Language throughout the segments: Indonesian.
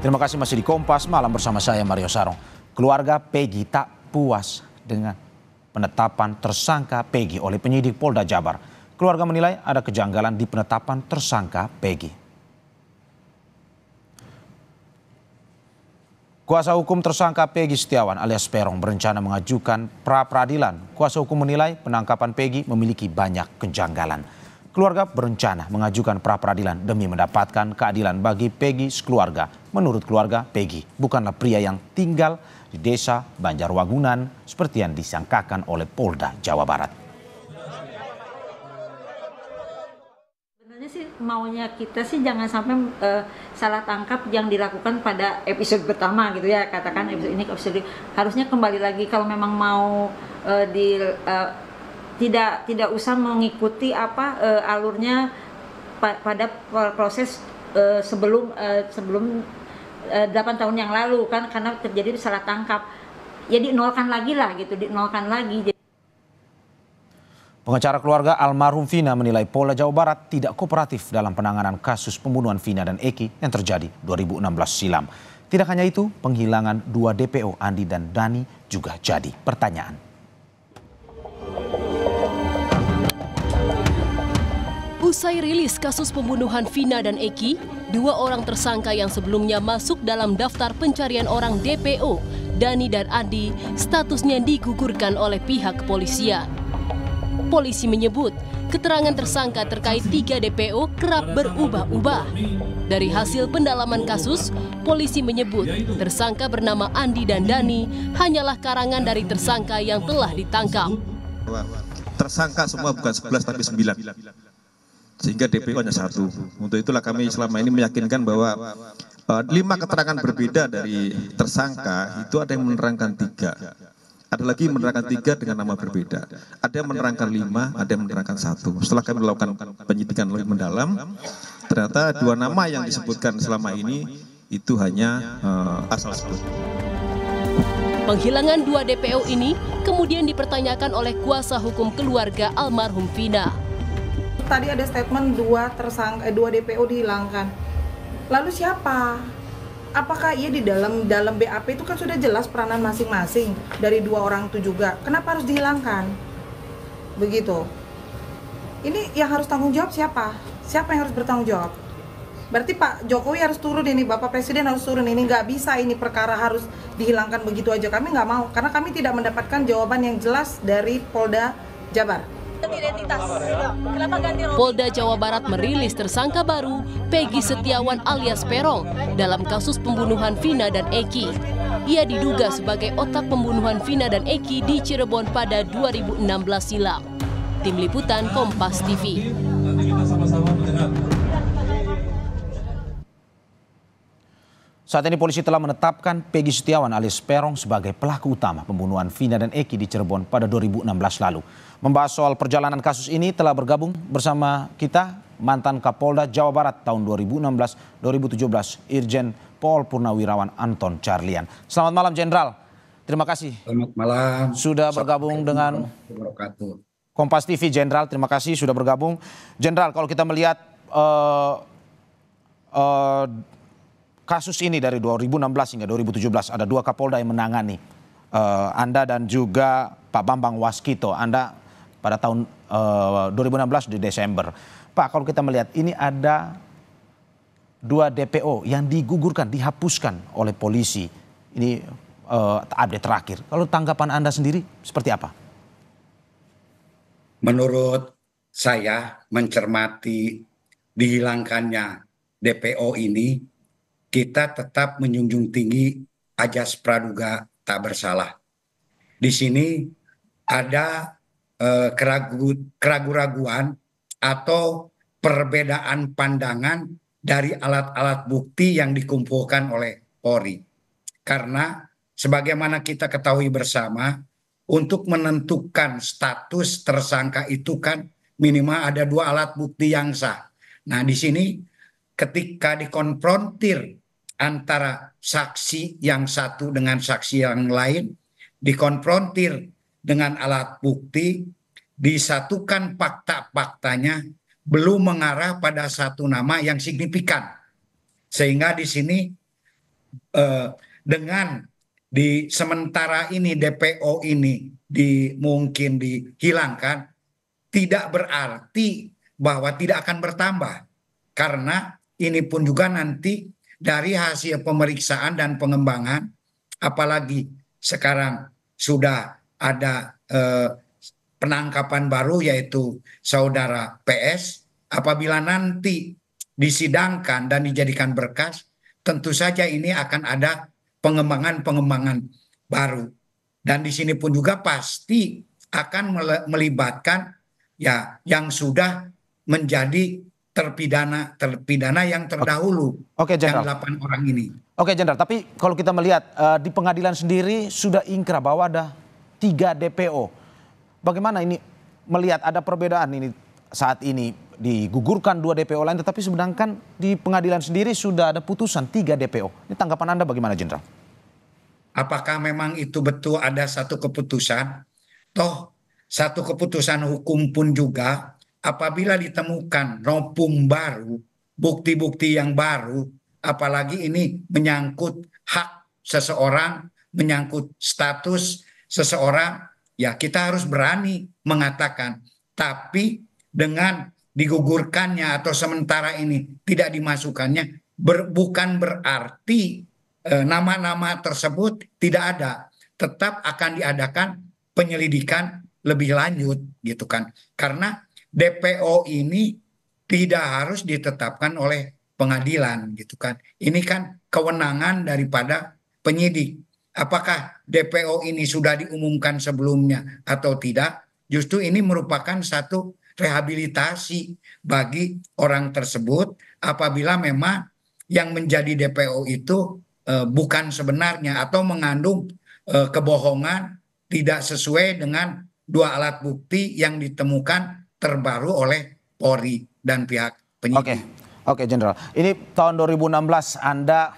Terima kasih masih di Kompas malam bersama saya Mario Sarong. Keluarga Peggy tak puas dengan penetapan tersangka Peggy oleh penyidik Polda Jabar. Keluarga menilai ada kejanggalan di penetapan tersangka Peggy. Kuasa hukum tersangka Peggy Setiawan alias Perong berencana mengajukan pra peradilan. Kuasa hukum menilai penangkapan Peggy memiliki banyak kejanggalan keluarga berencana mengajukan pra peradilan demi mendapatkan keadilan bagi Pegi sekeluarga. Menurut keluarga, Pegi bukanlah pria yang tinggal di desa Banjarwagunan seperti yang disangkakan oleh Polda Jawa Barat. Sebenarnya sih maunya kita sih jangan sampai uh, salah tangkap yang dilakukan pada episode pertama gitu ya katakan episode ini episode harusnya kembali lagi kalau memang mau uh, di uh, tidak tidak usah mengikuti apa e, alurnya pa, pada proses e, sebelum e, sebelum e, 8 tahun yang lalu kan karena terjadi salah tangkap ya nolkan lagi lah gitu dinolkan lagi Pengacara keluarga almarhum Vina menilai pola Jawa Barat tidak kooperatif dalam penanganan kasus pembunuhan Vina dan Eki yang terjadi 2016 silam. Tidak hanya itu, penghilangan dua DPO Andi dan Dani juga jadi pertanyaan. Usai rilis kasus pembunuhan Vina dan Eki, dua orang tersangka yang sebelumnya masuk dalam daftar pencarian orang DPO, Dani dan Andi, statusnya digugurkan oleh pihak kepolisian. Polisi menyebut keterangan tersangka terkait tiga DPO kerap berubah-ubah. Dari hasil pendalaman kasus, polisi menyebut tersangka bernama Andi dan Dani hanyalah karangan dari tersangka yang telah ditangkap. Tersangka semua bukan 11 tapi 9 sehingga DPO hanya satu. Untuk itulah kami selama ini meyakinkan bahwa uh, lima keterangan berbeda dari tersangka itu ada yang menerangkan tiga. Ada lagi menerangkan tiga dengan nama berbeda. Ada yang menerangkan lima, ada yang menerangkan satu. Setelah kami melakukan penyidikan lebih mendalam, ternyata dua nama yang disebutkan selama ini itu hanya uh, asal sebut. Penghilangan dua DPO ini kemudian dipertanyakan oleh kuasa hukum keluarga almarhum Vina tadi ada statement dua tersangka eh, dua DPO dihilangkan. Lalu siapa? Apakah ia di dalam dalam BAP itu kan sudah jelas peranan masing-masing dari dua orang itu juga. Kenapa harus dihilangkan? Begitu. Ini yang harus tanggung jawab siapa? Siapa yang harus bertanggung jawab? Berarti Pak Jokowi harus turun ini, Bapak Presiden harus turun ini, nggak bisa ini perkara harus dihilangkan begitu aja. Kami nggak mau, karena kami tidak mendapatkan jawaban yang jelas dari Polda Jabar. Polda Jawa Barat merilis tersangka baru Peggy Setiawan alias Perong dalam kasus pembunuhan Vina dan Eki. Ia diduga sebagai otak pembunuhan Vina dan Eki di Cirebon pada 2016 silam. Tim Liputan Kompas TV. Saat ini polisi telah menetapkan Peggy Setiawan alias Perong sebagai pelaku utama pembunuhan Vina dan Eki di Cirebon pada 2016 lalu. Membahas soal perjalanan kasus ini telah bergabung bersama kita mantan Kapolda Jawa Barat tahun 2016-2017 Irjen Pol Purnawirawan Anton Charlian. Selamat malam Jenderal. Terima kasih. Selamat malam. Sudah bergabung dengan Kompas TV Jenderal. Terima kasih sudah bergabung. Jenderal kalau kita melihat uh, uh, kasus ini dari 2016 hingga 2017 ada dua Kapolda yang menangani. Uh, Anda dan juga Pak Bambang Waskito. Anda pada tahun uh, eh, 2016 di Desember. Pak, kalau kita melihat ini ada dua DPO yang digugurkan, dihapuskan oleh polisi. Ini uh, update terakhir. Kalau tanggapan Anda sendiri seperti apa? Menurut saya mencermati dihilangkannya DPO ini kita tetap menjunjung tinggi ajas praduga tak bersalah. Di sini ada eh, keraguan atau perbedaan pandangan dari alat-alat bukti yang dikumpulkan oleh Polri. Karena sebagaimana kita ketahui bersama, untuk menentukan status tersangka itu kan minimal ada dua alat bukti yang sah. Nah, di sini ketika dikonfrontir antara saksi yang satu dengan saksi yang lain, dikonfrontir dengan alat bukti, disatukan fakta-faktanya belum mengarah pada satu nama yang signifikan. Sehingga di sini eh, dengan di sementara ini DPO ini di mungkin dihilangkan tidak berarti bahwa tidak akan bertambah karena ini pun juga nanti dari hasil pemeriksaan dan pengembangan apalagi sekarang sudah ada eh, penangkapan baru yaitu saudara PS apabila nanti disidangkan dan dijadikan berkas tentu saja ini akan ada pengembangan-pengembangan baru dan di sini pun juga pasti akan melibatkan ya yang sudah menjadi terpidana terpidana yang terdahulu Oke, okay, yang delapan orang ini. Oke, okay, Jenderal. Tapi kalau kita melihat uh, di pengadilan sendiri sudah ingkrah bahwa ada tiga DPO. Bagaimana ini melihat ada perbedaan ini saat ini digugurkan dua DPO lain, tetapi sedangkan di pengadilan sendiri sudah ada putusan tiga DPO. Ini tanggapan anda bagaimana, Jenderal? Apakah memang itu betul ada satu keputusan? Toh satu keputusan hukum pun juga apabila ditemukan nopung baru, bukti-bukti yang baru, apalagi ini menyangkut hak seseorang, menyangkut status seseorang, ya kita harus berani mengatakan. Tapi dengan digugurkannya atau sementara ini tidak dimasukkannya, ber, bukan berarti e, nama-nama e, tersebut tidak ada. Tetap akan diadakan penyelidikan lebih lanjut gitu kan. Karena DPO ini tidak harus ditetapkan oleh pengadilan gitu kan. Ini kan kewenangan daripada penyidik. Apakah DPO ini sudah diumumkan sebelumnya atau tidak? Justru ini merupakan satu rehabilitasi bagi orang tersebut apabila memang yang menjadi DPO itu e, bukan sebenarnya atau mengandung e, kebohongan tidak sesuai dengan dua alat bukti yang ditemukan terbaru oleh Polri dan pihak penyidik. Oke, okay. oke okay, Jenderal. Ini tahun 2016 Anda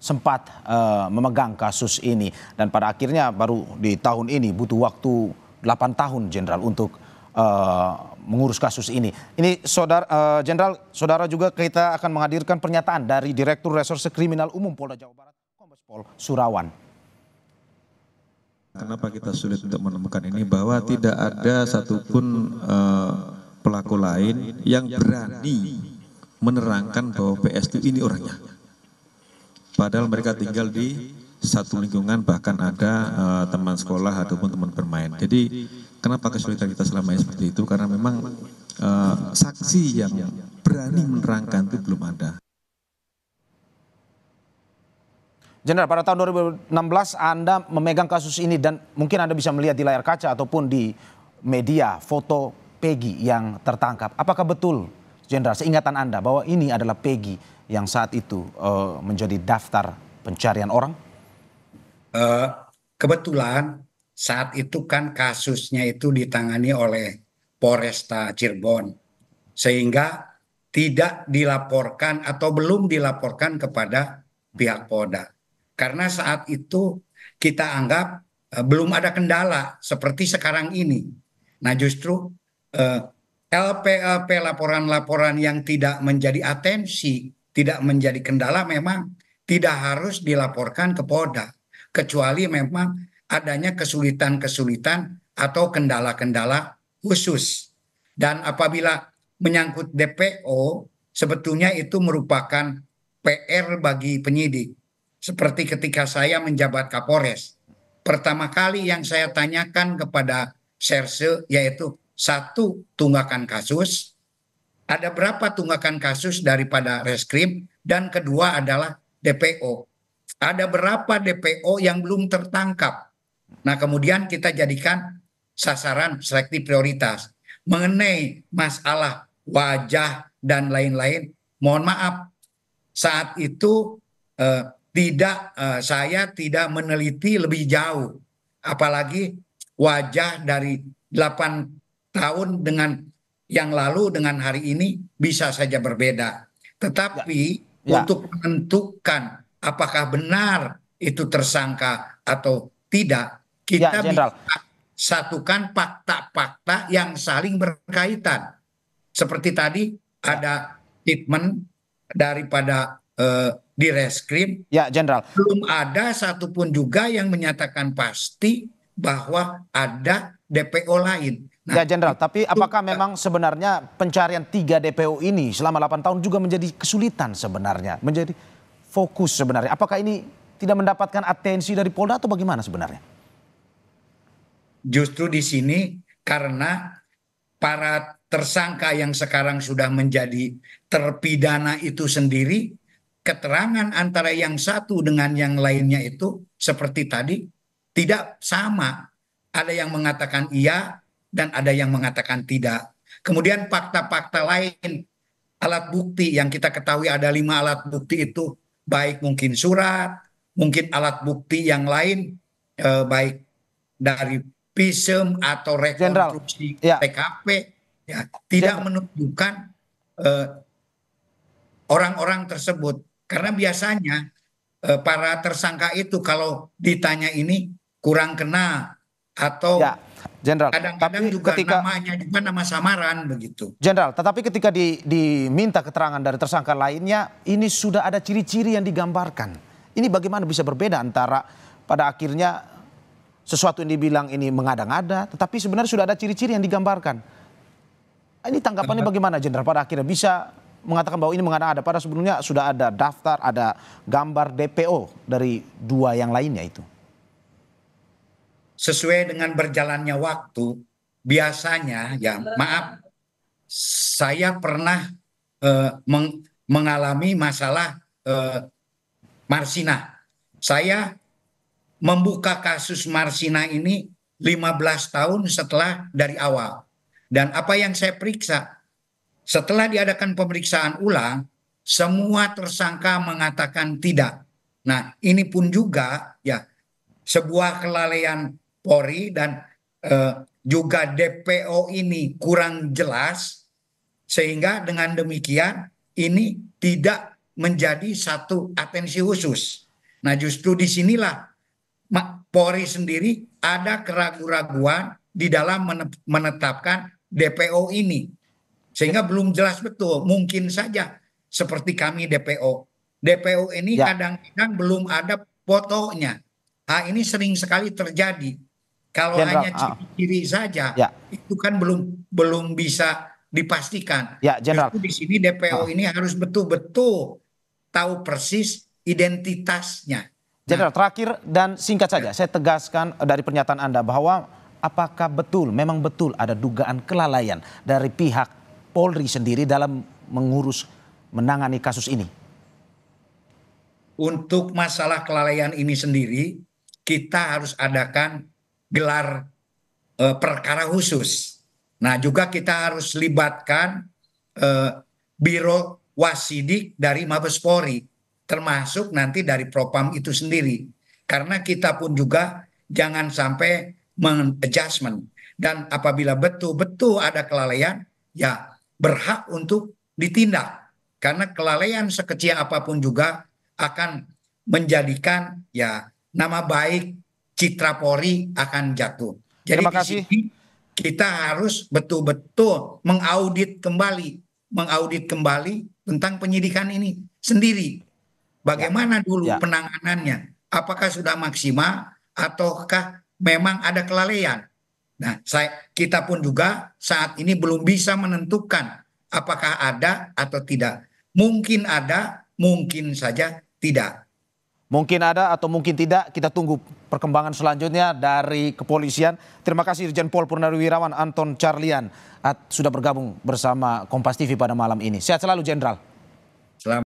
sempat uh, memegang kasus ini dan pada akhirnya baru di tahun ini butuh waktu 8 tahun Jenderal untuk uh, mengurus kasus ini. Ini saudara eh, Jenderal, uh, saudara juga kita akan menghadirkan pernyataan dari Direktur Reserse Kriminal Umum Polda Jawa Barat, Kombes Pol Surawan kenapa kita sulit untuk menemukan ini bahwa tidak ada satupun uh, pelaku lain yang berani menerangkan bahwa PS itu ini orangnya. Padahal mereka tinggal di satu lingkungan bahkan ada uh, teman sekolah ataupun teman bermain. Jadi kenapa kesulitan kita selama ini seperti itu? Karena memang uh, saksi yang berani menerangkan itu belum ada. Jenderal, pada tahun 2016 Anda memegang kasus ini dan mungkin Anda bisa melihat di layar kaca ataupun di media foto Peggy yang tertangkap. Apakah betul, Jenderal, seingatan Anda bahwa ini adalah Peggy yang saat itu uh, menjadi daftar pencarian orang? Uh, kebetulan saat itu kan kasusnya itu ditangani oleh Polresta Cirebon sehingga tidak dilaporkan atau belum dilaporkan kepada pihak Polda karena saat itu kita anggap eh, belum ada kendala seperti sekarang ini. Nah justru eh, LPLP laporan-laporan yang tidak menjadi atensi, tidak menjadi kendala memang tidak harus dilaporkan ke Polda, kecuali memang adanya kesulitan-kesulitan atau kendala-kendala khusus. Dan apabila menyangkut DPO, sebetulnya itu merupakan PR bagi penyidik seperti ketika saya menjabat Kapolres. Pertama kali yang saya tanyakan kepada Serse yaitu satu tunggakan kasus, ada berapa tunggakan kasus daripada reskrim dan kedua adalah DPO. Ada berapa DPO yang belum tertangkap? Nah, kemudian kita jadikan sasaran selektif prioritas. Mengenai masalah wajah dan lain-lain, mohon maaf, saat itu eh, tidak uh, saya tidak meneliti lebih jauh apalagi wajah dari 8 tahun dengan yang lalu dengan hari ini bisa saja berbeda tetapi ya. ya. untuk menentukan apakah benar itu tersangka atau tidak kita ya, bisa satukan fakta-fakta yang saling berkaitan seperti tadi ya. ada statement daripada uh, di reskrim ya jenderal belum ada satupun juga yang menyatakan pasti bahwa ada DPO lain. Nah, ya Jenderal, tapi apakah memang sebenarnya pencarian tiga DPO ini selama 8 tahun juga menjadi kesulitan sebenarnya, menjadi fokus sebenarnya. Apakah ini tidak mendapatkan atensi dari Polda atau bagaimana sebenarnya? Justru di sini karena para tersangka yang sekarang sudah menjadi terpidana itu sendiri keterangan antara yang satu dengan yang lainnya itu seperti tadi tidak sama. Ada yang mengatakan iya dan ada yang mengatakan tidak. Kemudian fakta-fakta lain alat bukti yang kita ketahui ada lima alat bukti itu baik mungkin surat, mungkin alat bukti yang lain eh, baik dari visum atau rekonstruksi ya. TKP ya tidak General. menunjukkan eh, orang-orang eh, tersebut karena biasanya eh, para tersangka itu kalau ditanya ini kurang kenal atau ya. Jenderal. Kadang-kadang tapi juga ketika, namanya juga nama samaran begitu. Jenderal, tetapi ketika di, diminta keterangan dari tersangka lainnya, ini sudah ada ciri-ciri yang digambarkan. Ini bagaimana bisa berbeda antara pada akhirnya sesuatu yang dibilang ini mengada-ngada, tetapi sebenarnya sudah ada ciri-ciri yang digambarkan. Ini tanggapannya bagaimana, Jenderal? Pada akhirnya bisa mengatakan bahwa ini mengada-ada. Pada sebenarnya sudah ada daftar, ada gambar DPO dari dua yang lainnya itu. Sesuai dengan berjalannya waktu, biasanya ya maaf, saya pernah uh, meng mengalami masalah uh, Marsina. Saya membuka kasus Marsina ini 15 tahun setelah dari awal. Dan apa yang saya periksa setelah diadakan pemeriksaan ulang, semua tersangka mengatakan tidak. Nah, ini pun juga ya sebuah kelalaian Polri dan eh, juga DPO ini kurang jelas sehingga dengan demikian ini tidak menjadi satu atensi khusus. Nah, justru disinilah Polri sendiri ada keraguan-raguan di dalam menetapkan DPO ini sehingga ya. belum jelas betul. Mungkin saja seperti kami DPO. DPO ini ya. kadang-kadang ya. belum ada fotonya. Nah, ini sering sekali terjadi. Kalau Jendral, ya, hanya ciri-ciri uh. saja, ya. itu kan belum belum bisa dipastikan. Ya, Justru di sini DPO uh. Ah. ini harus betul-betul tahu persis identitasnya. jenderal nah, terakhir dan singkat saja, saya tegaskan dari pernyataan Anda bahwa apakah betul, memang betul ada dugaan kelalaian dari pihak Polri sendiri dalam mengurus menangani kasus ini? Untuk masalah kelalaian ini sendiri, kita harus adakan gelar e, perkara khusus. Nah, juga kita harus libatkan e, Biro Wasidik dari Mabes Polri, termasuk nanti dari Propam itu sendiri. Karena kita pun juga jangan sampai mengadjustment. Dan apabila betul-betul ada kelalaian, ya berhak untuk ditindak karena kelalaian sekecil apapun juga akan menjadikan ya nama baik citra Polri akan jatuh. Jadi Terima kasih. Di sini kita harus betul-betul mengaudit kembali, mengaudit kembali tentang penyidikan ini sendiri. Bagaimana ya. dulu ya. penanganannya? Apakah sudah maksimal ataukah memang ada kelalaian? Nah, saya, kita pun juga saat ini belum bisa menentukan apakah ada atau tidak. Mungkin ada, mungkin saja tidak. Mungkin ada atau mungkin tidak, kita tunggu perkembangan selanjutnya dari kepolisian. Terima kasih Irjen Pol Purnawirawan Anton Carlian sudah bergabung bersama Kompas TV pada malam ini. Sehat selalu Jenderal.